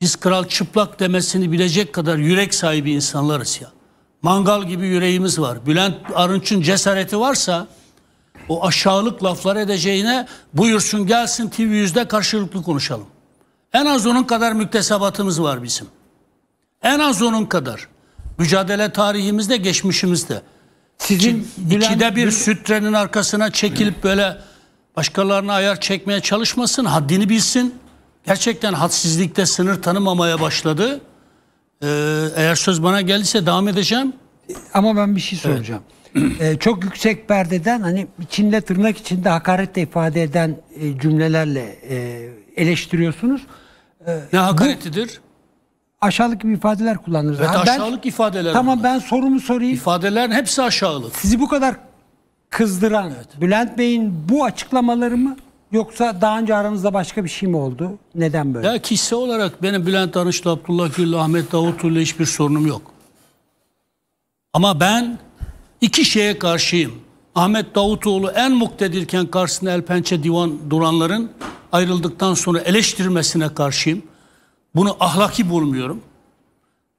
Biz kral çıplak demesini bilecek kadar yürek sahibi insanlarız ya. Mangal gibi yüreğimiz var. Bülent Arınç'ın cesareti varsa o aşağılık laflar edeceğine buyursun gelsin TV yüzde karşılıklı konuşalım. En az onun kadar müktesebatımız var bizim. En az onun kadar. Mücadele tarihimizde, geçmişimizde. Sizin İki, Bülent, ikide bir sütrenin arkasına çekilip böyle başkalarına ayar çekmeye çalışmasın, haddini bilsin gerçekten hadsizlikte sınır tanımamaya başladı. Ee, eğer söz bana gelirse devam edeceğim. Ama ben bir şey soracağım. Evet. çok yüksek perdeden hani içinde tırnak içinde hakaretle ifade eden e, cümlelerle e, eleştiriyorsunuz. Ee, ne hakaretidir? aşağılık gibi ifadeler kullanırız. Evet, yani aşağılık ifadeler. Tamam bunlar. ben sorumu sorayım. İfadelerin hepsi aşağılık. Sizi bu kadar kızdıran evet. Bülent Bey'in bu açıklamaları mı Yoksa daha önce aranızda başka bir şey mi oldu? Neden böyle? Ya kişisel olarak benim Bülent Arınç'la, Abdullah Gül'le, Ahmet Davutoğlu'yla hiçbir sorunum yok. Ama ben iki şeye karşıyım. Ahmet Davutoğlu en muktedirken karşısında el pençe divan duranların ayrıldıktan sonra eleştirmesine karşıyım. Bunu ahlaki bulmuyorum.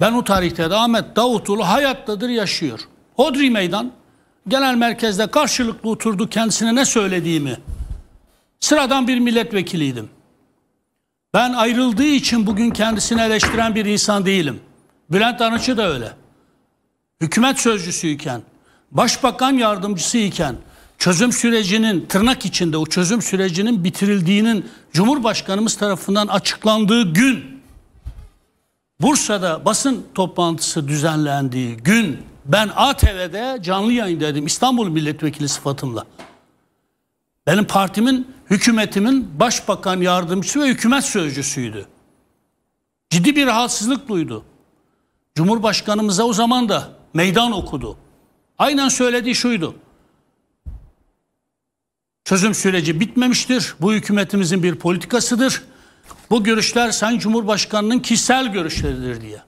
Ben o tarihte de Ahmet Davutoğlu hayattadır yaşıyor. Hodri Meydan genel merkezde karşılıklı oturdu kendisine ne söylediğimi Sıradan bir milletvekiliydim. Ben ayrıldığı için bugün kendisini eleştiren bir insan değilim. Bülent Arınç'ı da öyle. Hükümet sözcüsüyken, başbakan yardımcısıyken, çözüm sürecinin tırnak içinde o çözüm sürecinin bitirildiğinin Cumhurbaşkanımız tarafından açıklandığı gün Bursa'da basın toplantısı düzenlendiği gün ben ATV'de canlı yayındaydım İstanbul milletvekili sıfatımla. Benim partimin, hükümetimin başbakan yardımcısı ve hükümet sözcüsüydü. Ciddi bir rahatsızlık duydu. Cumhurbaşkanımıza o zaman da meydan okudu. Aynen söylediği şuydu. Çözüm süreci bitmemiştir. Bu hükümetimizin bir politikasıdır. Bu görüşler Sayın Cumhurbaşkanı'nın kişisel görüşleridir diye.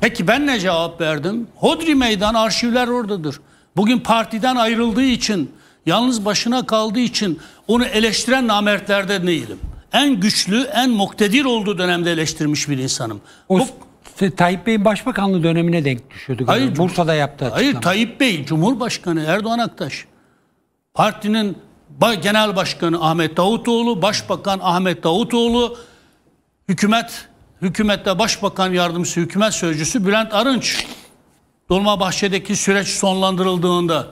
Peki ben ne cevap verdim? Hodri Meydan arşivler oradadır. Bugün partiden ayrıldığı için Yalnız başına kaldığı için onu eleştiren namertlerde değilim. En güçlü, en muktedir olduğu dönemde eleştirmiş bir insanım. O, Bu, Tayyip Bey'in başbakanlığı dönemine denk düşüyordu. Hayır, Bursa'da yaptı açıklama. Hayır Tayyip Bey Cumhurbaşkanı Erdoğan Aktaş. Partinin Genel Başkanı Ahmet Davutoğlu, Başbakan Ahmet Davutoğlu, hükümet hükümette Başbakan Yardımcısı, hükümet sözcüsü Bülent Arınç. Dolma Bahçedeki süreç sonlandırıldığında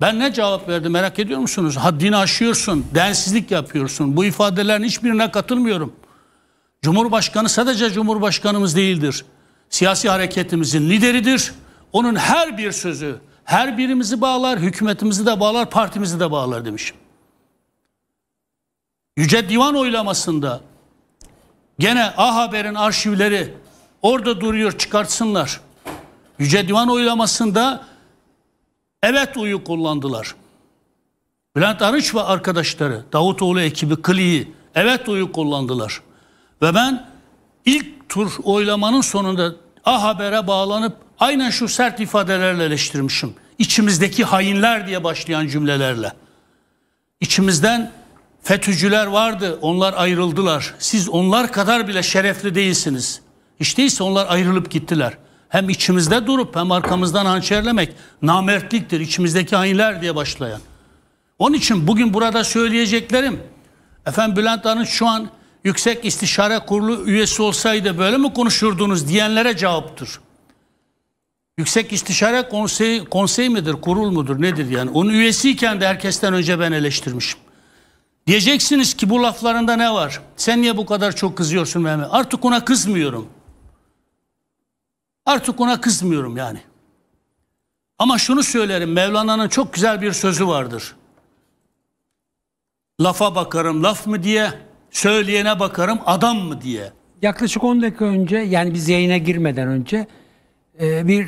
ben ne cevap verdim merak ediyor musunuz? Haddini aşıyorsun, densizlik yapıyorsun. Bu ifadelerin hiçbirine katılmıyorum. Cumhurbaşkanı sadece Cumhurbaşkanımız değildir. Siyasi hareketimizin lideridir. Onun her bir sözü her birimizi bağlar, hükümetimizi de bağlar, partimizi de bağlar demişim. Yüce Divan oylamasında gene A Haber'in arşivleri orada duruyor çıkartsınlar. Yüce Divan oylamasında evet uyu kullandılar. Bülent Arınç ve arkadaşları, Davutoğlu ekibi, Kli'yi evet uyu kullandılar. Ve ben ilk tur oylamanın sonunda A Haber'e bağlanıp aynen şu sert ifadelerle eleştirmişim. İçimizdeki hainler diye başlayan cümlelerle. İçimizden FETÖ'cüler vardı, onlar ayrıldılar. Siz onlar kadar bile şerefli değilsiniz. Hiç değilse onlar ayrılıp gittiler hem içimizde durup hem arkamızdan hançerlemek namertliktir. İçimizdeki hainler diye başlayan. Onun için bugün burada söyleyeceklerim. Efendim Bülent Arınç şu an Yüksek İstişare Kurulu üyesi olsaydı böyle mi konuşurdunuz diyenlere cevaptır. Yüksek İstişare Konseyi, konsey midir, kurul mudur, nedir yani? Onun üyesiyken de herkesten önce ben eleştirmişim. Diyeceksiniz ki bu laflarında ne var? Sen niye bu kadar çok kızıyorsun Mehmet? Artık ona kızmıyorum. Artık ona kızmıyorum yani. Ama şunu söylerim Mevlana'nın çok güzel bir sözü vardır. Lafa bakarım laf mı diye, söyleyene bakarım adam mı diye. Yaklaşık 10 dakika önce yani biz yayına girmeden önce e, bir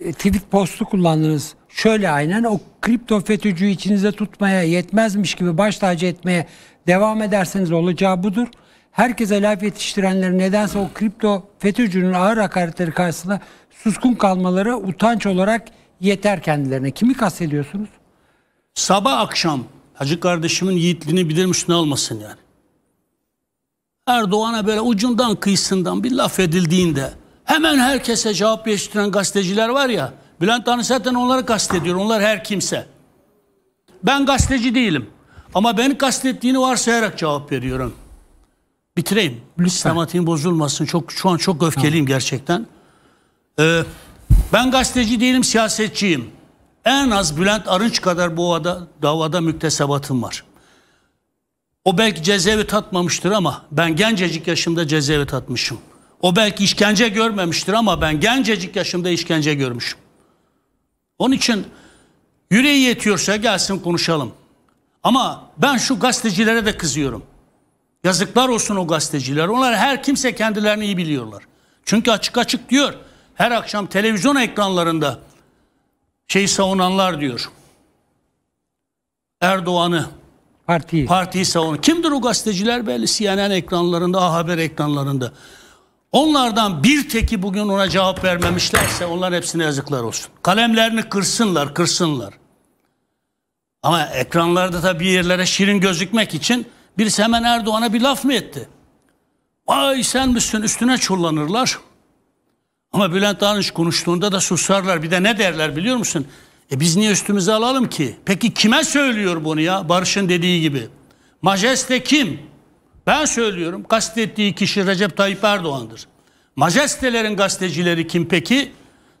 e, tweet postu kullandınız. Şöyle aynen o kripto FETÖ'cüyü içinizde tutmaya yetmezmiş gibi baş tacı etmeye devam ederseniz olacağı budur herkese laf yetiştirenleri nedense o kripto FETÖ'cünün ağır hakaretleri karşısında suskun kalmaları utanç olarak yeter kendilerine. Kimi kastediyorsunuz? Sabah akşam hacı kardeşimin yiğitliğini bilirim üstüne almasın yani. Erdoğan'a böyle ucundan kıyısından bir laf edildiğinde hemen herkese cevap yetiştiren gazeteciler var ya Bülent Arın zaten onları kastediyor. Onlar her kimse. Ben gazeteci değilim. Ama beni kastettiğini varsayarak cevap veriyorum bitireyim. Lütfen. Sistematiğin bozulmasın. Çok şu an çok öfkeliyim tamam. gerçekten. Ee, ben gazeteci değilim, siyasetçiyim. En az Bülent Arınç kadar bu ada, davada müktesebatım var. O belki cezaevi tatmamıştır ama ben gencecik yaşımda cezaevi tatmışım. O belki işkence görmemiştir ama ben gencecik yaşımda işkence görmüşüm. Onun için yüreği yetiyorsa gelsin konuşalım. Ama ben şu gazetecilere de kızıyorum. Yazıklar olsun o gazeteciler. Onlar her kimse kendilerini iyi biliyorlar. Çünkü açık açık diyor. Her akşam televizyon ekranlarında şey savunanlar diyor. Erdoğan'ı partiyi partiyi savun. Kimdir o gazeteciler belli CNN ekranlarında, A Haber ekranlarında. Onlardan bir teki bugün ona cevap vermemişlerse onların hepsine yazıklar olsun. Kalemlerini kırsınlar, kırsınlar. Ama ekranlarda tabii yerlere şirin gözükmek için Birisi hemen Erdoğan'a bir laf mı etti? Vay sen misin üstüne çullanırlar. Ama Bülent Arınç konuştuğunda da susarlar. Bir de ne derler biliyor musun? E biz niye üstümüze alalım ki? Peki kime söylüyor bunu ya? Barış'ın dediği gibi. Majeste kim? Ben söylüyorum. Kastettiği kişi Recep Tayyip Erdoğan'dır. Majestelerin gazetecileri kim peki?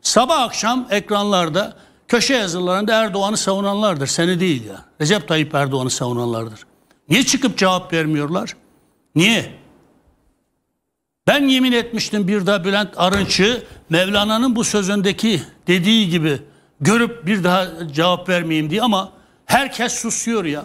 Sabah akşam ekranlarda köşe yazılarında Erdoğan'ı savunanlardır. Seni değil ya. Recep Tayyip Erdoğan'ı savunanlardır. Niye çıkıp cevap vermiyorlar? Niye? Ben yemin etmiştim bir daha Bülent Arınç'ı Mevlana'nın bu sözündeki dediği gibi görüp bir daha cevap vermeyeyim diye ama herkes susuyor ya.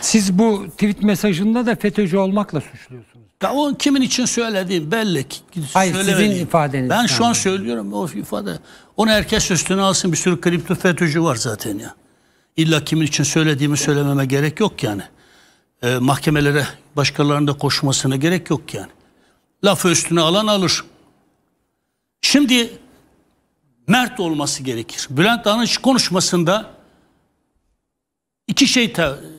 Siz bu tweet mesajında da FETÖ'cü olmakla suçluyorsunuz. Ya o kimin için söylediğim belli. Hayır sizin ifadeniz. Ben şu an söylüyorum o ifade. Onu herkes üstüne alsın bir sürü kripto FETÖ'cü var zaten ya. İlla kimin için söylediğimi söylememe gerek yok yani e, mahkemelere başkalarında koşmasına gerek yok yani. Lafı üstüne alan alır. Şimdi mert olması gerekir. Bülent Arınç konuşmasında iki şey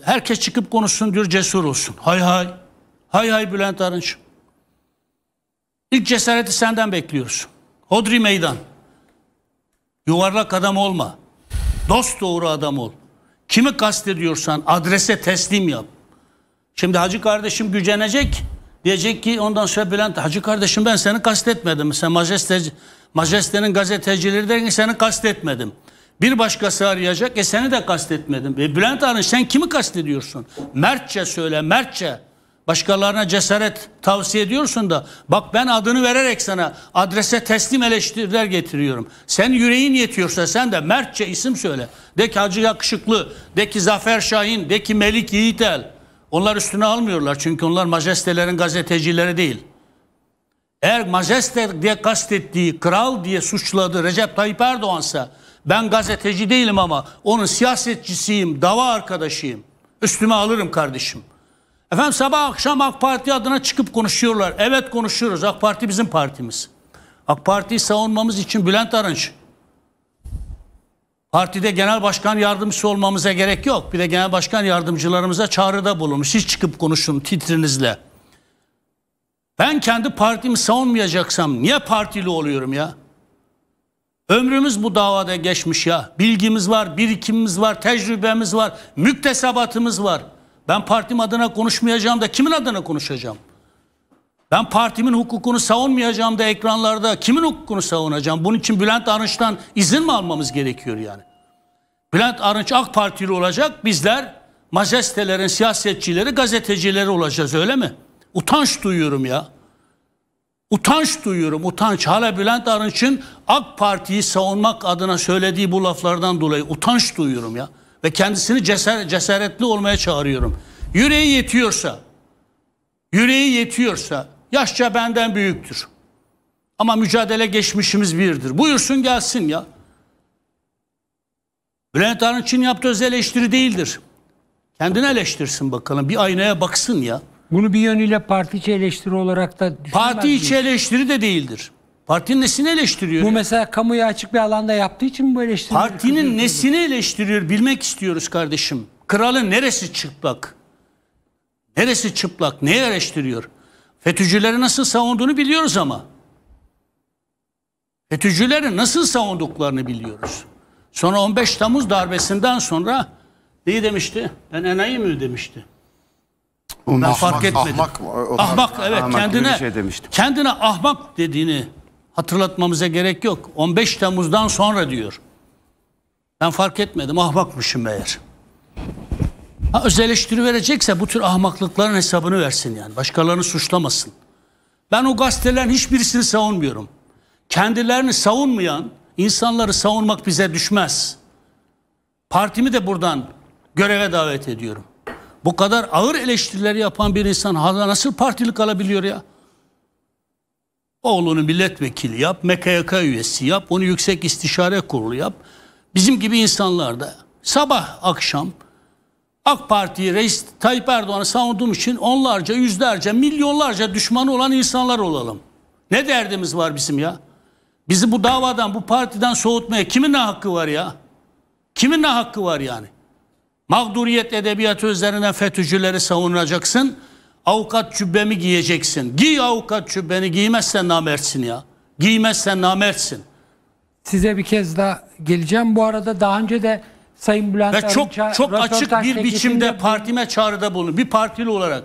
herkes çıkıp konuşsun diyor cesur olsun. Hay hay. Hay hay Bülent Arınç. İlk cesareti senden bekliyoruz. Hodri meydan. Yuvarlak adam olma. Dost doğru adam ol. Kimi kastediyorsan adrese teslim yap. Şimdi hacı kardeşim gücenecek. Diyecek ki ondan sonra Bülent hacı kardeşim ben seni kastetmedim. Sen majeste, majestenin gazetecileri derken seni kastetmedim. Bir başkası arayacak e seni de kastetmedim. E Bülent Arınç sen kimi kastediyorsun? Mertçe söyle mertçe. Başkalarına cesaret tavsiye ediyorsun da bak ben adını vererek sana adrese teslim eleştiriler getiriyorum. Sen yüreğin yetiyorsa sen de mertçe isim söyle. De ki Hacı Yakışıklı, de ki Zafer Şahin, de ki Melik Yiğitel. Onlar üstüne almıyorlar çünkü onlar majestelerin gazetecileri değil. Eğer majeste diye kastettiği kral diye suçladı Recep Tayyip Erdoğan'sa ben gazeteci değilim ama onun siyasetçisiyim, dava arkadaşıyım. Üstüme alırım kardeşim. Efendim sabah akşam AK Parti adına çıkıp konuşuyorlar. Evet konuşuyoruz. AK Parti bizim partimiz. AK Parti'yi savunmamız için Bülent Arınç Partide genel başkan yardımcısı olmamıza gerek yok. Bir de genel başkan yardımcılarımıza çağrıda bulunmuş. Siz çıkıp konuşun titrinizle. Ben kendi partimi savunmayacaksam niye partili oluyorum ya? Ömrümüz bu davada geçmiş ya. Bilgimiz var, birikimimiz var, tecrübemiz var, müktesebatımız var. Ben partim adına konuşmayacağım da kimin adına konuşacağım? Ben partimin hukukunu savunmayacağım da ekranlarda kimin hukukunu savunacağım? Bunun için Bülent Arınç'tan izin mi almamız gerekiyor yani? Bülent Arınç AK Partili olacak. Bizler majestelerin siyasetçileri, gazetecileri olacağız öyle mi? Utanç duyuyorum ya. Utanç duyuyorum, utanç. Hala Bülent Arınç'ın AK Parti'yi savunmak adına söylediği bu laflardan dolayı utanç duyuyorum ya. Ve kendisini ceser, cesaretli olmaya çağırıyorum. Yüreği yetiyorsa, yüreği yetiyorsa Yaşça benden büyüktür. Ama mücadele geçmişimiz birdir. Buyursun gelsin ya. Bülent Arınç'ın yaptığı öz eleştiri değildir. Kendini eleştirsin bakalım. Bir aynaya baksın ya. Bunu bir yönüyle parti içi eleştiri olarak da Parti içi diyorsun. eleştiri de değildir. Partinin nesini eleştiriyor? Bu ya? mesela kamuya açık bir alanda yaptığı için bu eleştiri. Partinin nesini eleştiriyor bilmek istiyoruz kardeşim. Kralın neresi çıplak? Neresi çıplak? Neyi eleştiriyor? FETÖ'cüleri nasıl savunduğunu biliyoruz ama. FETÖ'cüleri nasıl savunduklarını biliyoruz. Sonra 15 Temmuz darbesinden sonra neyi demişti? Ben enayi mi demişti? ben ahmak, fark etmedim. Ahmak, o, ahmak evet ahmak kendine şey demiştim. kendine ahmak dediğini hatırlatmamıza gerek yok. 15 Temmuz'dan sonra diyor. Ben fark etmedim ahmakmışım meğer. Ha, öz eleştiri verecekse bu tür ahmaklıkların hesabını versin yani. Başkalarını suçlamasın. Ben o gazetelerin hiçbirisini savunmuyorum. Kendilerini savunmayan insanları savunmak bize düşmez. Partimi de buradan göreve davet ediyorum. Bu kadar ağır eleştiriler yapan bir insan hala nasıl partilik alabiliyor ya? Oğlunu milletvekili yap, MKYK üyesi yap, onu yüksek istişare kurulu yap. Bizim gibi insanlar da sabah akşam AK Parti'yi, Reis Tayyip Erdoğan'ı savunduğum için onlarca, yüzlerce, milyonlarca düşmanı olan insanlar olalım. Ne derdimiz var bizim ya? Bizi bu davadan, bu partiden soğutmaya kimin ne hakkı var ya? Kimin ne hakkı var yani? Mağduriyet edebiyatı üzerinden FETÖ'cüleri savunacaksın. Avukat cübbemi giyeceksin. Giy avukat cübbeni giymezsen namertsin ya. Giymezsen namertsin. Size bir kez daha geleceğim. Bu arada daha önce de Sayın Bülent Ve çok Arınç'a çok açık bir biçimde partime çağrıda bulun. Bir partili olarak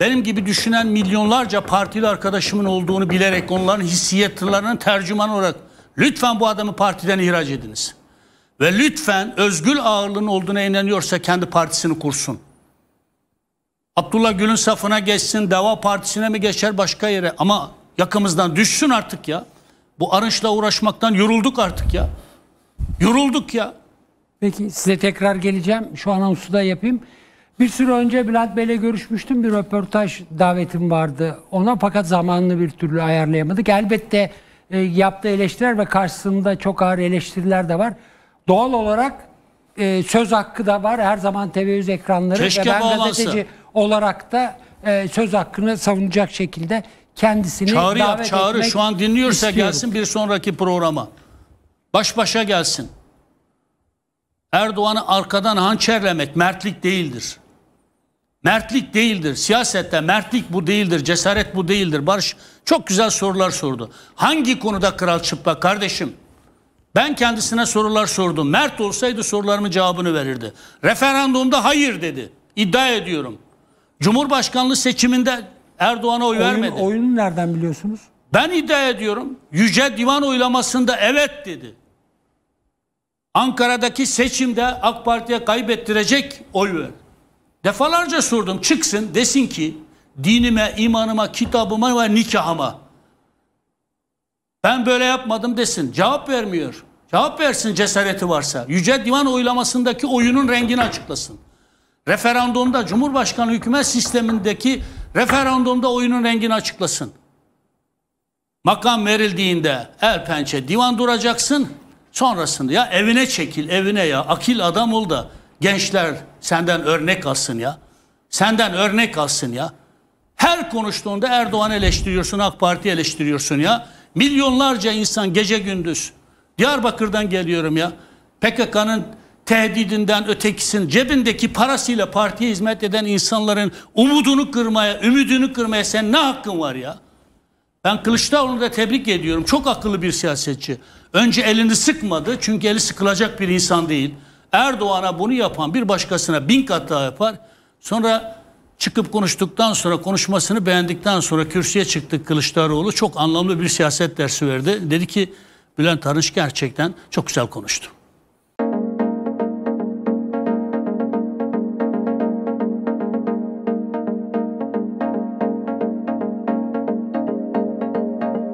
benim gibi düşünen milyonlarca partili arkadaşımın olduğunu bilerek onların hissiyatlarının tercüman olarak lütfen bu adamı partiden ihraç ediniz. Ve lütfen Özgül ağırlığın olduğuna inanıyorsa kendi partisini kursun. Abdullah Gül'ün safına geçsin, Deva Partisi'ne mi geçer başka yere ama yakamızdan düşsün artık ya. Bu arınçla uğraşmaktan yorulduk artık ya. Yorulduk ya. Peki size tekrar geleceğim. Şu anonsu da yapayım. Bir süre önce Bülent Bey'le görüşmüştüm. Bir röportaj davetim vardı ona fakat zamanını bir türlü ayarlayamadık. Elbette e, yaptığı eleştiriler ve karşısında çok ağır eleştiriler de var. Doğal olarak e, söz hakkı da var. Her zaman TV100 ekranları Keşke ve ben bağlansa. gazeteci olarak da e, söz hakkını savunacak şekilde kendisini çağrı davet yap, çağrı. etmek Şu an dinliyorsa istiyorum. gelsin bir sonraki programa. Baş başa gelsin. Erdoğan'ı arkadan hançerlemek mertlik değildir. Mertlik değildir. Siyasette mertlik bu değildir. Cesaret bu değildir. Barış çok güzel sorular sordu. Hangi konuda kral çıplak kardeşim? Ben kendisine sorular sordum. Mert olsaydı sorularımın cevabını verirdi. Referandumda hayır dedi. İddia ediyorum. Cumhurbaşkanlığı seçiminde Erdoğan'a oy oyun, vermedi. Oyunu nereden biliyorsunuz? Ben iddia ediyorum. Yüce Divan oylamasında evet dedi. Ankara'daki seçimde AK Parti'ye kaybettirecek oy ver. Defalarca sordum çıksın desin ki dinime, imanıma, kitabıma ve nikahıma. Ben böyle yapmadım desin. Cevap vermiyor. Cevap versin cesareti varsa. Yüce Divan oylamasındaki oyunun rengini açıklasın. Referandumda Cumhurbaşkanı hükümet sistemindeki referandumda oyunun rengini açıklasın. Makam verildiğinde el pençe divan duracaksın. Sonrasında ya evine çekil evine ya akil adam ol da gençler senden örnek alsın ya. Senden örnek alsın ya. Her konuştuğunda Erdoğan eleştiriyorsun, AK Parti eleştiriyorsun ya. Milyonlarca insan gece gündüz. Diyarbakır'dan geliyorum ya. PKK'nın tehdidinden ötekisin cebindeki parasıyla partiye hizmet eden insanların umudunu kırmaya, ümidini kırmaya sen ne hakkın var ya? Ben Kılıçdaroğlu'nu da tebrik ediyorum. Çok akıllı bir siyasetçi. Önce elini sıkmadı çünkü eli sıkılacak bir insan değil. Erdoğan'a bunu yapan bir başkasına bin kat daha yapar. Sonra çıkıp konuştuktan sonra konuşmasını beğendikten sonra kürsüye çıktı Kılıçdaroğlu. Çok anlamlı bir siyaset dersi verdi. Dedi ki Bülent Arınç gerçekten çok güzel konuştu.